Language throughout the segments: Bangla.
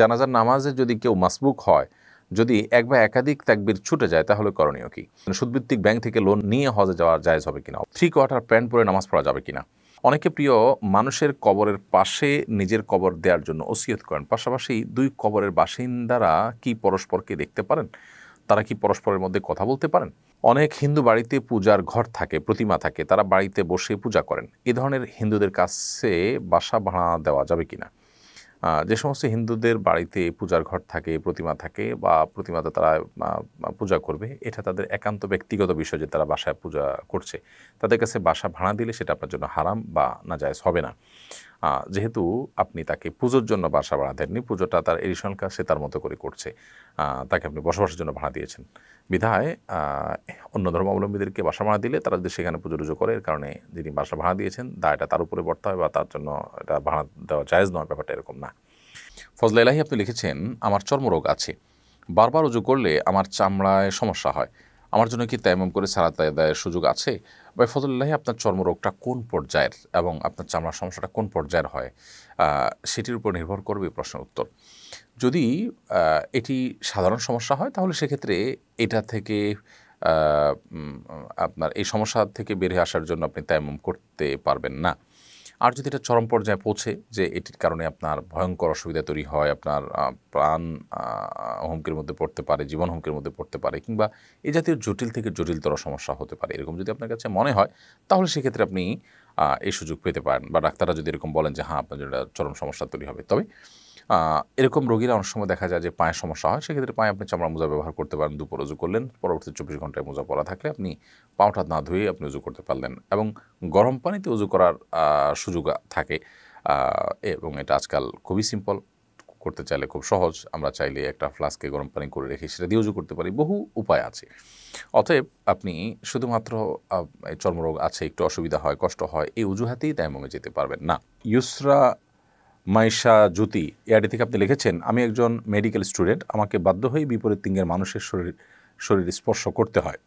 জানাজার নামাজে যদি কেউ মাসবুক হয় যদি এক বা একাধিক ত্যাগবির ছুটে যায় তাহলে করণীয় কি সুদভিত্তিক ব্যাংক থেকে লোন নিয়ে হজে যাওয়ার জায়জ হবে কিনা থ্রি কোয়ার্টার প্যান্ট পরে নামাজ পড়া যাবে কিনা অনেকে প্রিয় মানুষের কবরের পাশে নিজের কবর দেওয়ার জন্য ওসিয়ত করেন পাশাপাশি দুই কবরের বাসিন্দারা কি পরস্পরকে দেখতে পারেন তারা কি পরস্পরের মধ্যে কথা বলতে পারেন অনেক হিন্দু বাড়িতে পূজার ঘর থাকে প্রতিমা থাকে তারা বাড়িতে বসে পূজা করেন এ ধরনের হিন্দুদের কাছে বাসা ভাড়া দেওয়া যাবে কিনা যে সমস্ত হিন্দুদের বাড়িতে পূজার ঘর থাকে প্রতিমা থাকে বা প্রতিমাতে তারা পূজা করবে এটা তাদের একান্ত ব্যক্তিগত বিষয় যে তারা বাসায় পূজা করছে তাদের কাছে বাসা ভাড়া দিলে সেটা আপনার জন্য হারাম বা নাজায়জ হবে না যেহেতু আপনি তাকে পুজোর জন্য বাসা ভাড়া দেননি পুজোটা তার এডিশনাল কাজ সে তার মতো করে করছে তাকে আপনি বসবাসের জন্য ভাড়া দিয়েছেন বিধায় অন্য ধর্মাবলম্বীদেরকে বাসা ভাড়া দিলে তারা যদি সেখানে পুজো রুজো করে এর কারণে যিনি বাসা ভাড়া দিয়েছেন দায়টা তার উপরে বর্তা হয় বা তার জন্য এটা ভাড়া দেওয়া জায়জ নয় ব্যাপারটা এরকম না ফজলা ইলাহি আপনি লিখেছেন আমার চর্মরোগ আছে বারবার উজু করলে আমার চামড়ায় সমস্যা হয় আমার জন্য কি তেমন করে তাই আদায়ের সুযোগ আছে বা ফজল্লাহ আপনার চর্মরোগটা কোন পর্যায়ের এবং আপনার চামড়ার সমস্যাটা কোন পর্যায়ের হয় সেটির উপর নির্ভর করবে প্রশ্নের উত্তর যদি এটি সাধারণ সমস্যা হয় তাহলে সেক্ষেত্রে এটা থেকে আপনার এই সমস্যা থেকে বেরিয়ে আসার জন্য আপনি তাইমুম করতে পারবেন না আর যদি এটা চরম পর্যায়ে পৌঁছে যে এটির কারণে আপনার ভয়ঙ্কর অসুবিধা তৈরি হয় আপনার প্রাণ হুমকির মধ্যে পড়তে পারে জীবন হুমকির মধ্যে পড়তে পারে কিংবা এ জাতীয় জটিল থেকে জটিলতর সমস্যা হতে পারে এরকম যদি আপনার কাছে মনে হয় তাহলে সেক্ষেত্রে আপনি এই সুযোগ পেতে পারেন বা ডাক্তাররা যদি এরকম বলেন যে হ্যাঁ আপনার যেটা চরম সমস্যা তৈরি হবে তবে এরকম রোগীরা অনেক সময় দেখা যায় যে পায়ে সমস্যা হয় সেক্ষেত্রে পায়ে আপনি চামড়া মোজা ব্যবহার করতে পারেন দুপুর উজু করলেন পরবর্তী চব্বিশ ঘন্টায় মোজা পরা থাকলে আপনি পাওটা না ধুয়ে আপনি উজু করতে পারলেন এবং গরম পানিতে উজু করার সুযোগ থাকে এবং এটা আজকাল খুবই সিম্পল করতে চাইলে খুব সহজ আমরা চাইলে একটা ফ্লাস্কে গরম পানি করে রেখে সেটা দিয়ে উজু করতে পারি বহু উপায় আছে অতএব আপনি শুধুমাত্র চর্মরোগ আছে একটু অসুবিধা হয় কষ্ট হয় এই অজুহাতেই তাইমমে যেতে পারবেন না ইউসরা মাইশা জ্যোতি এআইডি থেকে আপনি লিখেছেন আমি একজন মেডিকেল স্টুডেন্ট আমাকে বাধ্য হয়ে বিপরীত তিঙ্গের মানুষের শরীর শরীর স্পর্শ করতে হয়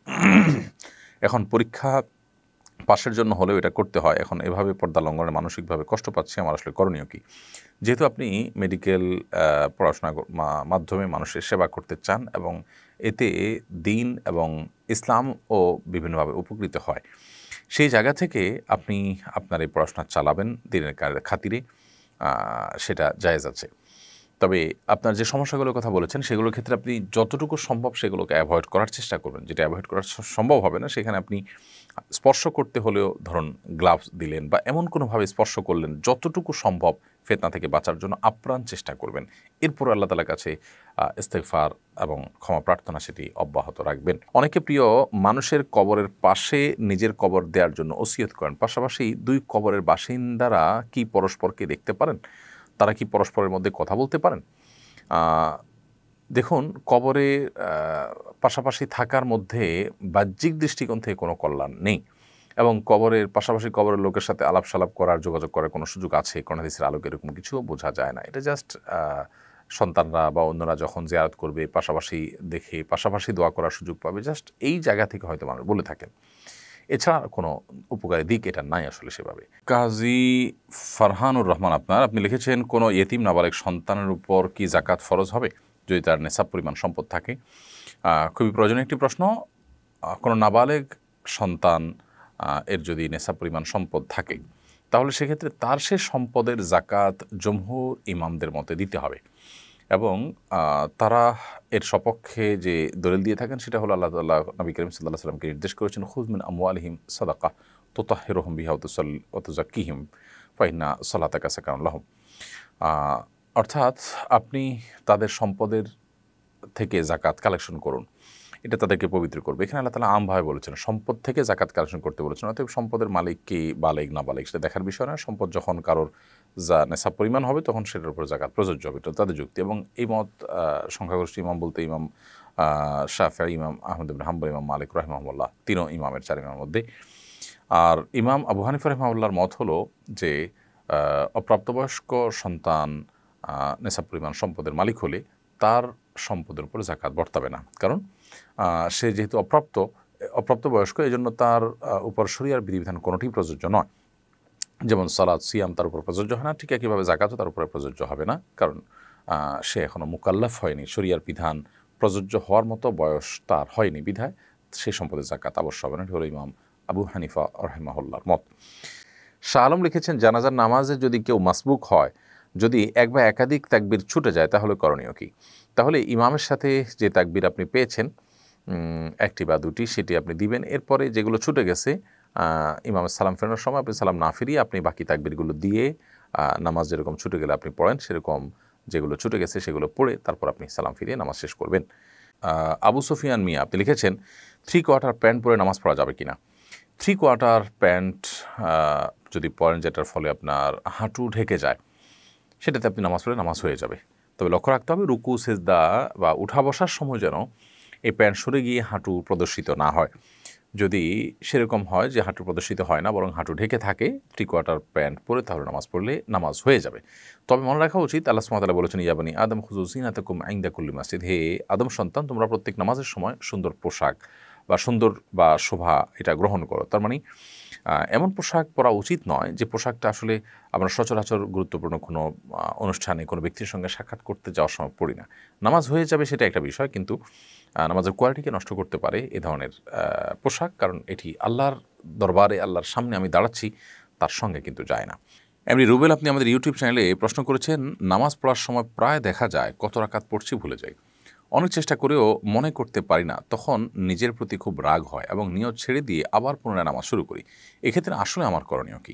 এখন পরীক্ষা পাশের জন্য হলেও এটা করতে হয় এখন এভাবে পর্দা লঙ্ঘনে মানসিকভাবে কষ্ট পাচ্ছি আমার আসলে করণীয় কি যেহেতু আপনি মেডিকেল পড়াশোনা মাধ্যমে মানুষের সেবা করতে চান এবং এতে দিন এবং ইসলাম ও বিভিন্নভাবে উপকৃত হয় সেই জায়গা থেকে আপনি আপনার এই পড়াশোনা চালাবেন দিনের খাতিরে সেটা জায়েজ আছে তবে আপনার যে সমস্যাগুলোর কথা বলেছেন সেগুলোর ক্ষেত্রে আপনি যতটুকু সম্ভব সেগুলোকে অ্যাভয়েড করার চেষ্টা করবেন যেটা অ্যাভয়েড করা সম্ভব হবে না সেখানে আপনি স্পর্শ করতে হলেও ধরুন গ্লাভস দিলেন বা এমন কোনোভাবে স্পর্শ করলেন যতটুকু সম্ভব ফেতনা থেকে বাঁচার জন্য আপ্রাণ চেষ্টা করবেন এরপর আল্লাহ তালার কাছে ইস্তেফার এবং ক্ষমা প্রার্থনা সেটি অব্যাহত রাখবেন অনেকে প্রিয় মানুষের কবরের পাশে নিজের কবর দেওয়ার জন্য ওসিয়ত করেন পাশাপাশি দুই কবরের বাসিন্দারা কি পরস্পরকে দেখতে পারেন তারা কি পরস্পরের মধ্যে কথা বলতে পারেন দেখুন কবরে পাশাপাশি থাকার মধ্যে বাহ্যিক দৃষ্টিকোণ থেকে কোনো কল্যাণ নেই এবং কবরের পাশাপাশি কবরের লোকের সাথে আলাপ সালাপ করার যোগাযোগ করার কোনো সুযোগ আছে কোনো হাদিসের আলোকে এরকম কিছু বোঝা যায় না এটা জাস্ট সন্তানরা বা অন্যরা যখন জেয়ারত করবে পাশাপাশি দেখে পাশাপাশি দোয়া করার সুযোগ পাবে জাস্ট এই জায়গা থেকে হয়তো মানুষ বলে থাকেন এছাড়া কোনো উপকারী দিক এটা নাই আসলে সেভাবে কাজী ফারহানুর রহমান আপনার আপনি লিখেছেন কোনো ইয়েতিম নাবালিক সন্তানের উপর কি জাকাত ফরজ হবে যদি তার নেশাব পরিমাণ সম্পদ থাকে খুবই প্রয়োজনীয় একটি প্রশ্ন কোনো নাবালেগ সন্তান এর যদি নেশাব পরিমাণ সম্পদ থাকে তাহলে সেক্ষেত্রে তার সে সম্পদের জাকাত জমহুর ইমামদের মতে দিতে হবে এবং তারা এর সপক্ষে যে দলিল দিয়ে থাকেন সেটা হলো আল্লাহ তাল্লাহ নবী করিম সাল্লাহ সাল্লামকে নির্দেশ করেছেন হুজমিন আমওয়ালহিম সাদাকা তোতাহিরহম বিহা ওতুজাক্কিহিম ফাইনা সালাতাকা আল্লাহম অর্থাৎ আপনি তাদের সম্পদের থেকে জাকাত কালেকশন করুন এটা তাদেরকে পবিত্র করবে এখানে আল্লাহ তালা আমভাবে বলেছেন সম্পদ থেকে জাকাত কালেকশন করতে বলেছেন অর্থাৎ সম্পদের মালিক কি বালেক না বালেক সেটা দেখার বিষয় না সম্পদ যখন কারোর যা নেশা পরিমাণ হবে তখন সেটার উপর জাকাত প্রযোজ্য হবে এটা তাদের যুক্তি এবং এই মত সংখ্যাগরিষ্ঠ ইমাম বলতে ইমাম শাফা ইমাম আহমদ ইবন ইমাম মালিক রহমাউল্লাহ তিনও ইমামের চার ইমামের মধ্যে আর ইমাম আবু হানিফ রহমাউল্লাহর মত হলো যে অপ্রাপ্তবয়স্ক সন্তান নেশা পরিমাণ সম্পদের মালিক হলে তার সম্পদের উপরে জাকাত বর্তাবে না কারণ সে যেহেতু অপ্রাপ্ত অপ্রাপ্ত বয়স্ক এই জন্য তার উপর শরিয়ার বিধিবিধান কোনোটি প্রযোজ্য নয় যেমন সালাদ সিয়াম তার উপর প্রযোজ্য হয় না ঠিক একইভাবে জাকাতও তার উপরে প্রযোজ্য হবে না কারণ সে এখনও মোকাল্লাফ হয়নি শরিয়ার বিধান প্রযোজ্য হওয়ার মতো বয়স তার হয়নি বিধায় সে সম্পদে জাকাত আবশ্য হবে না এটি হলো ইমাম আবু হানিফা রহেমাহুল্লার মত শাহ আলম লিখেছেন জানাজার নামাজে যদি কেউ মাসবুক হয় যদি এক বা একাধিক তাকবির ছুটে যায় তাহলে করণীয় কি তাহলে ইমামের সাথে যে তাকবির আপনি পেয়েছেন একটি বা দুটি সেটি আপনি দিবেন এরপরে যেগুলো ছুটে গেছে ইমামের সালাম ফেরানোর সময় আপনি সালাম না ফিরিয়ে আপনি বাকি তাকবিরগুলো দিয়ে নামাজ যেরকম ছুটে গেলে আপনি পড়েন সেরকম যেগুলো ছুটে গেছে সেগুলো পড়ে তারপর আপনি সালাম ফিরিয়ে নামাজ শেষ করবেন আবু সুফিয়ান মিয়া আপনি লিখেছেন থ্রি কোয়ার্টার প্যান্ট পরে নামাজ পড়া যাবে কিনা থ্রি কোয়ার্টার প্যান্ট যদি পরেন যেটার ফলে আপনার হাঁটু ঢেকে যায় সেটাতে আপনি নামাজ পড়ে নামাজ হয়ে যাবে তবে লক্ষ্য রাখতে হবে রুকু সেজদা বা উঠা বসার সময় যেন এই প্যান্ট সরে গিয়ে হাঁটু প্রদর্শিত না হয় যদি সেরকম হয় যে হাঁটু প্রদর্শিত হয় না বরং হাঁটু ঢেকে থাকে থ্রি কোয়ার্টার প্যান্ট পরে তাহলে নামাজ পড়লে নামাজ হয়ে যাবে তবে মনে রাখা উচিত আল্লাহ সুমাতালা বলেছেন ইয়াবানি আদম খুজুসিন আতকুম আইন্দাকুল্লি মাসিদ হে আদম সন্তান তোমরা প্রত্যেক নামাজের সময় সুন্দর পোশাক বা সুন্দর বা শোভা এটা গ্রহণ করো তার মানে এমন পোশাক পরা উচিত নয় যে পোশাকটা আসলে আমরা সচরাচর গুরুত্বপূর্ণ কোনো অনুষ্ঠানে কোনো ব্যক্তির সঙ্গে সাক্ষাৎ করতে যাওয়ার সময় পড়ি না নামাজ হয়ে যাবে সেটা একটা বিষয় কিন্তু নামাজের কোয়ালিটিকে নষ্ট করতে পারে এ ধরনের পোশাক কারণ এটি আল্লাহর দরবারে আল্লাহর সামনে আমি দাঁড়াচ্ছি তার সঙ্গে কিন্তু যায় না এমনি রুবেল আপনি আমাদের ইউটিউব চ্যানেলে প্রশ্ন করেছেন নামাজ পড়ার সময় প্রায় দেখা যায় কত রাকাত পড়ছি ভুলে যাই অনেক চেষ্টা করেও মনে করতে পারি না তখন নিজের প্রতি খুব রাগ হয় এবং নিয়ত ছেড়ে দিয়ে আবার পুনরায় নামাজ শুরু করি এক্ষেত্রে আসলে আমার করণীয় কি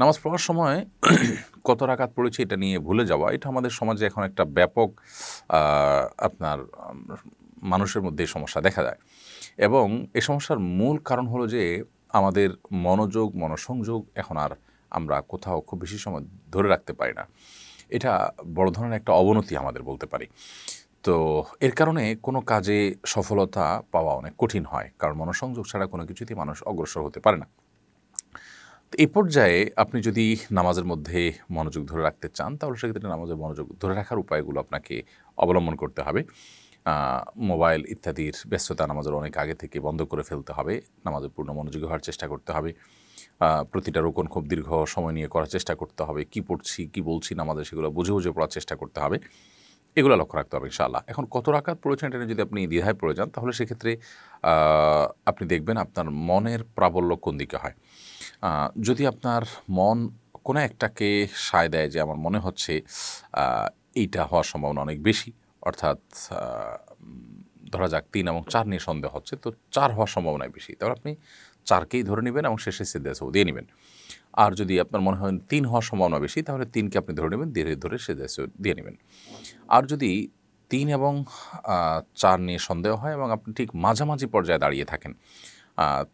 নামাজ পড়ার সময় কত রাকাত পড়েছে এটা নিয়ে ভুলে যাওয়া এটা আমাদের সমাজে এখন একটা ব্যাপক আপনার মানুষের মধ্যে সমস্যা দেখা যায় এবং এ সমস্যার মূল কারণ হলো যে আমাদের মনোযোগ মনসংযোগ এখন আর আমরা কোথাও খুব বেশি সময় ধরে রাখতে পারি না এটা বড় ধরনের একটা অবনতি আমাদের বলতে পারি তো এর কারণে কোনো কাজে সফলতা পাওয়া অনেক কঠিন হয় কারণ মনোসংযোগ ছাড়া কোনো কিছুতেই মানুষ অগ্রসর হতে পারে না তো এ পর্যায়ে আপনি যদি নামাজের মধ্যে মনোযোগ ধরে রাখতে চান তাহলে সেক্ষেত্রে নামাজের মনোযোগ ধরে রাখার উপায়গুলো আপনাকে অবলম্বন করতে হবে মোবাইল ইত্যাদির ব্যস্ততা নামাজের অনেক আগে থেকে বন্ধ করে ফেলতে হবে নামাজের পূর্ণ মনোযোগী হওয়ার চেষ্টা করতে হবে প্রতিটা রোকন খুব দীর্ঘ সময় নিয়ে করার চেষ্টা করতে হবে কি পড়ছি কি বলছি নামাজের সেগুলো বুঝে বুঝে পড়ার চেষ্টা করতে হবে এগুলো লক্ষ্য রাখতে হবে ইনশাআল্লাহ এখন কত রাখাত প্রয়োজন এটা যদি আপনি দ্বিধায় প্রয়োজন তাহলে সেক্ষেত্রে আপনি দেখবেন আপনার মনের প্রাবল্য কোন দিকে হয় যদি আপনার মন কোনো একটাকে সায় দেয় যে আমার মনে হচ্ছে এইটা হওয়ার সম্ভাবনা অনেক বেশি অর্থাৎ ধরা যাক তিন এবং চার নিয়ে সন্দেহ হচ্ছে তো চার হওয়ার সম্ভাবনায় বেশি তাহলে আপনি চারকেই ধরে নেবেন এবং শেষে সেদাসহ দিয়ে নেবেন আর যদি আপনার মনে হয় তিন হওয়ার সম্ভাবনা বেশি তাহলে তিনকে আপনি ধরে নেবেন ধীরে ধরে সেদাসহ দিয়ে নেবেন আর যদি তিন এবং চার নিয়ে সন্দেহ হয় এবং আপনি ঠিক মাঝামাঝি পর্যায়ে দাঁড়িয়ে থাকেন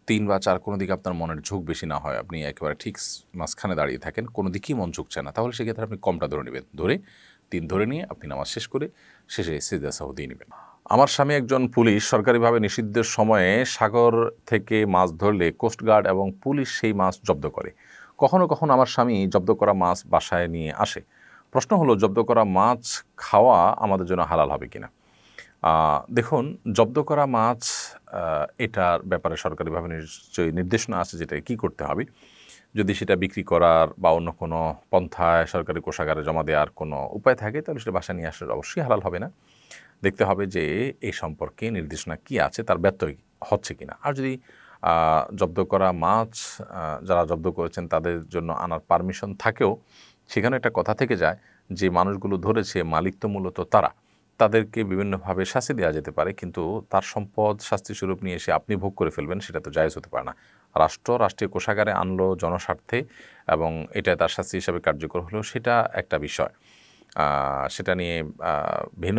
তিন বা চার কোনো দিকে আপনার মনের ঝোঁক বেশি না হয় আপনি একেবারে ঠিক মাঝখানে দাঁড়িয়ে থাকেন কোনো দিকেই মন ঝুঁকছে না তাহলে সেক্ষেত্রে আপনি কমটা ধরে নেবেন ধরে তিন ধরে নিয়ে আপনি নামাজ শেষ করে শেষে সেজদা দিয়ে নেবেন আমার স্বামী একজন পুলিশ সরকারিভাবে নিষিদ্ধের সময়ে সাগর থেকে মাছ ধরলে কোস্টগার্ড এবং পুলিশ সেই মাছ জব্দ করে কখনো কখনো আমার স্বামী জব্দ করা মাছ বাসায় নিয়ে আসে প্রশ্ন হলো জব্দ করা মাছ খাওয়া আমাদের জন্য হালাল হবে কিনা দেখুন জব্দ করা মাছ এটার ব্যাপারে সরকারিভাবে নিশ্চয়ই নির্দেশনা আছে যেটা কি করতে হবে যদি সেটা বিক্রি করার বা অন্য কোনো পন্থায় সরকারি কোষাগারে জমা দেওয়ার কোনো উপায় থাকে তাহলে সেটা বাসায় নিয়ে আসলে অবশ্যই হালাল হবে না দেখতে হবে যে এই সম্পর্কে নির্দেশনা কি আছে তার ব্যত্যয় হচ্ছে কি না আর যদি জব্দ করা মাছ যারা জব্দ করেছেন তাদের জন্য আনার পারমিশন থাকেও সেখানে একটা কথা থেকে যায় যে মানুষগুলো ধরেছে মালিক তো মূলত তারা তাদেরকে বিভিন্নভাবে শাস্তি দেওয়া যেতে পারে কিন্তু তার সম্পদ শাস্তি স্বরূপ নিয়ে এসে আপনি ভোগ করে ফেলবেন সেটা তো জায়জ হতে পারে না রাষ্ট্র রাষ্ট্রীয় কোষাগারে আনলো জনস্বার্থে এবং এটা তার শাস্তি হিসাবে কার্যকর হলো সেটা একটা বিষয় সেটা নিয়ে ভিন্ন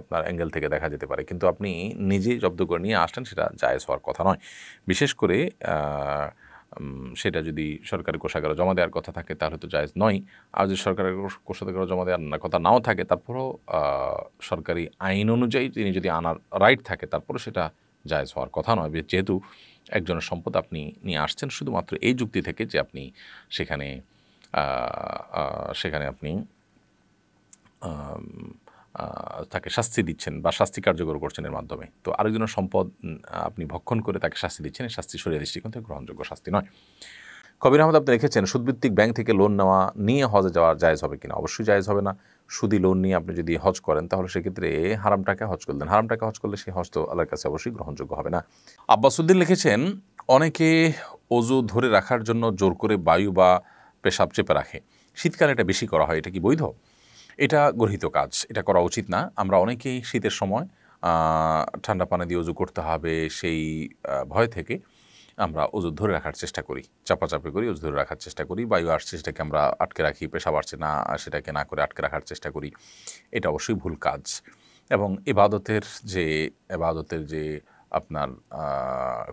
আপনার অ্যাঙ্গেল থেকে দেখা যেতে পারে কিন্তু আপনি নিজে জব্দ করে নিয়ে আসলেন সেটা জায়েজ হওয়ার কথা নয় বিশেষ করে সেটা যদি সরকারি কোষাগার জমা দেওয়ার কথা থাকে তাহলে তো জায়জ নয় আর যদি সরকারের কোষাগার জমা দেওয়ার কথা নাও থাকে তারপরও সরকারি আইন অনুযায়ী তিনি যদি আনার রাইট থাকে তারপরও সেটা জায়জ হওয়ার কথা নয় যেহেতু একজনের সম্পদ আপনি নিয়ে আসছেন শুধুমাত্র এই যুক্তি থেকে যে আপনি সেখানে সেখানে আপনি তাকে শাস্তি দিচ্ছেন বা শাস্তি কার্যকর করছেন এর মাধ্যমে তো আরেকজনের সম্পদ আপনি ভক্ষণ করে তাকে শাস্তি দিচ্ছেন এই শাস্তি সরিয়ে দৃষ্টিকোণ থেকে গ্রহণযোগ্য শাস্তি নয় কবির আহমদ আপনি দেখেছেন সুদভিত্তিক ব্যাংক থেকে লোন নেওয়া নিয়ে হজে যাওয়া জায়জ হবে কিনা অবশ্যই জায়জ হবে না সুদি লোন নিয়ে আপনি যদি হজ করেন তাহলে সেক্ষেত্রে হারাম টাকা হজ করলেন হারাম টাকা হজ করলে সেই হজ তো আল্লাহর কাছে অবশ্যই গ্রহণযোগ্য হবে না আব্বাসুদ্দিন লিখেছেন অনেকে ওজু ধরে রাখার জন্য জোর করে বায়ু বা পেশাব চেপে রাখে শীতকালে এটা বেশি করা হয় এটা কি বৈধ এটা গৃহীত কাজ এটা করা উচিত না আমরা অনেকেই শীতের সময় ঠান্ডা পানি দিয়ে উজু করতে হবে সেই ভয় থেকে আমরা ওজু ধরে রাখার চেষ্টা করি চাপাচাপি করি ওজু ধরে রাখার চেষ্টা করি বায়ু আসছে সেটাকে আমরা আটকে রাখি পেশা বাড়ছে না সেটাকে না করে আটকে রাখার চেষ্টা করি এটা অবশ্যই ভুল কাজ এবং এবাদতের যে এবাদতের যে আপনার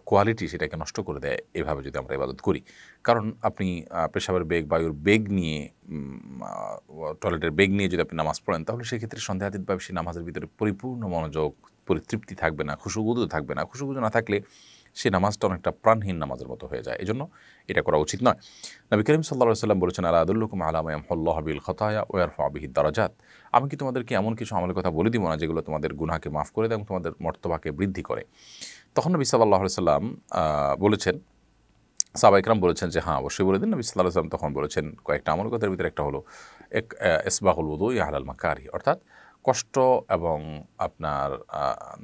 কোয়ালিটি সেটাকে নষ্ট করে দেয় এভাবে যদি আমরা ইবাদত করি কারণ আপনি পেশাবের বেগ বায়ুর বেগ নিয়ে টয়লেটের বেগ নিয়ে যদি আপনি নামাজ পড়েন তাহলে সেক্ষেত্রে সন্দেহাতীতভাবে সেই নামাজের ভিতরে পরিপূর্ণ মনোযোগ পরিতৃপ্তি থাকবে না খুশুগুজু থাকবে না খুশুগুজু না থাকলে সে নামাজটা অনেকটা প্রাণহীন নামাজের মতো হয়ে যায় এজন্য এটা করা উচিত নয় নবী করিম সাল্লা সাল্লাম বলেছেন আলা আদুল্লুকুম আলাম হল্লাহবিল খতায়া ওয়ারফা আবিহিদ দারাজাত আমি কি তোমাদেরকে এমন কিছু আমলের কথা বলে দিব না যেগুলো তোমাদের গুনাকে মাফ করে দেয় এবং তোমাদের মর্তবাকে বৃদ্ধি করে তখন নবী সাল্লাহ সাল্লাম বলেছেন সাবাইকরাম বলেছেন যে হ্যাঁ অবশ্যই বলে দিন নবী সাল্লাহ সাল্লাম তখন বলেছেন কয়েকটা আমল কথার ভিতরে একটা হলো এক এসবাহুল উদু ইয়াহাল মাকারি অর্থাৎ কষ্ট এবং আপনার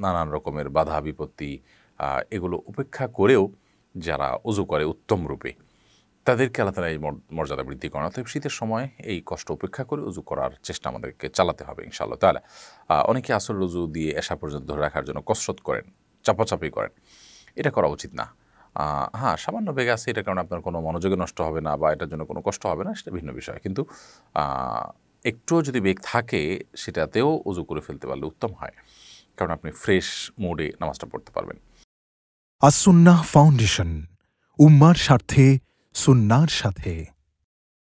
নানান রকমের বাধা বিপত্তি এগুলো উপেক্ষা করেও যারা উজু করে উত্তম রূপে তাদেরকে আল্লাহ তালা এই মর্যাদা বৃদ্ধি করেন অতএব শীতের সময় এই কষ্ট উপেক্ষা করে উজু করার চেষ্টা আমাদেরকে চালাতে হবে ইনশাআল্লাহ তাহলে অনেকে আসল রুজু দিয়ে এসা পর্যন্ত ধরে রাখার জন্য কসরত করেন চাপাচাপি করেন এটা করা উচিত না হ্যাঁ সামান্য বেগ আছে এটা কারণে আপনার কোনো মনোযোগে নষ্ট হবে না বা এটার জন্য কোনো কষ্ট হবে না সেটা ভিন্ন বিষয় কিন্তু একটুও যদি বেগ থাকে সেটাতেও উজু করে ফেলতে পারলে উত্তম হয় কারণ আপনি ফ্রেশ মুডে নামাজটা পড়তে পারবেন আসুন্না ফাউন্ডেশন উম্মার স্বার্থে सुन्नार थे